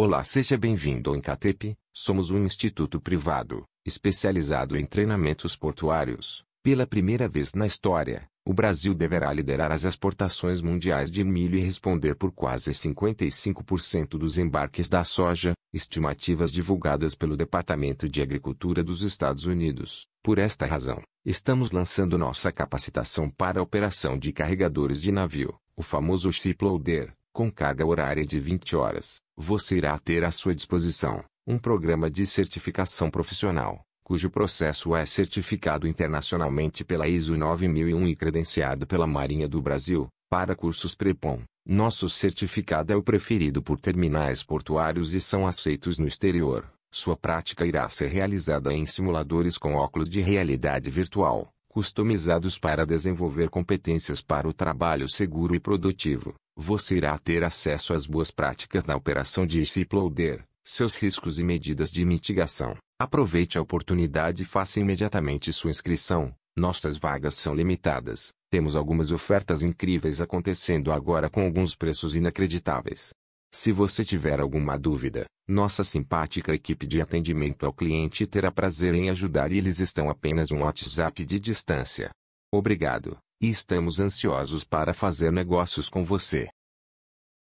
Olá, seja bem-vindo ao Incatep. Somos um instituto privado, especializado em treinamentos portuários. Pela primeira vez na história, o Brasil deverá liderar as exportações mundiais de milho e responder por quase 55% dos embarques da soja, estimativas divulgadas pelo Departamento de Agricultura dos Estados Unidos. Por esta razão, estamos lançando nossa capacitação para a operação de carregadores de navio, o famoso shiploader com carga horária de 20 horas, você irá ter à sua disposição um programa de certificação profissional, cujo processo é certificado internacionalmente pela ISO 9001 e credenciado pela Marinha do Brasil, para cursos Prepom. Nosso certificado é o preferido por terminais portuários e são aceitos no exterior. Sua prática irá ser realizada em simuladores com óculos de realidade virtual, customizados para desenvolver competências para o trabalho seguro e produtivo você irá ter acesso às boas práticas na operação de Ciploader, seus riscos e medidas de mitigação. Aproveite a oportunidade e faça imediatamente sua inscrição. Nossas vagas são limitadas. Temos algumas ofertas incríveis acontecendo agora com alguns preços inacreditáveis. Se você tiver alguma dúvida, nossa simpática equipe de atendimento ao cliente terá prazer em ajudar e eles estão apenas um WhatsApp de distância. Obrigado. E estamos ansiosos para fazer negócios com você.